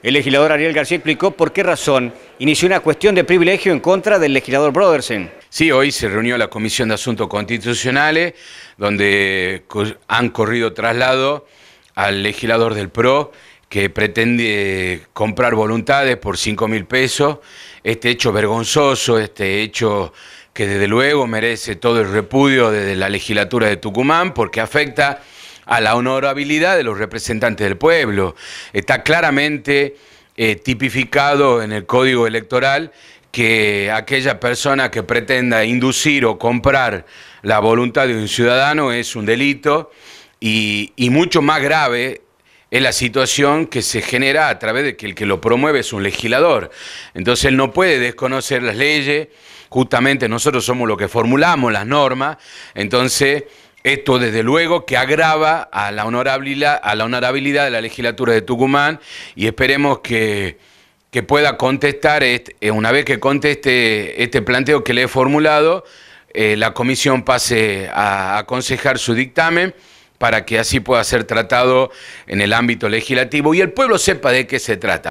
El legislador Ariel García explicó por qué razón inició una cuestión de privilegio en contra del legislador Brodersen. Sí, hoy se reunió la Comisión de Asuntos Constitucionales, donde han corrido traslado al legislador del PRO que pretende comprar voluntades por 5 mil pesos. Este hecho vergonzoso, este hecho que desde luego merece todo el repudio desde la legislatura de Tucumán porque afecta a la honorabilidad de los representantes del pueblo. Está claramente eh, tipificado en el Código Electoral que aquella persona que pretenda inducir o comprar la voluntad de un ciudadano es un delito y, y mucho más grave es la situación que se genera a través de que el que lo promueve es un legislador. Entonces él no puede desconocer las leyes, justamente nosotros somos los que formulamos las normas, entonces esto, desde luego, que agrava a la honorabilidad, de la legislatura de Tucumán y esperemos que, que pueda contestar, eh, una vez que conteste este planteo que le he formulado, eh, la comisión pase a aconsejar su dictamen para que así pueda ser tratado en el ámbito legislativo y el pueblo sepa de qué se trata.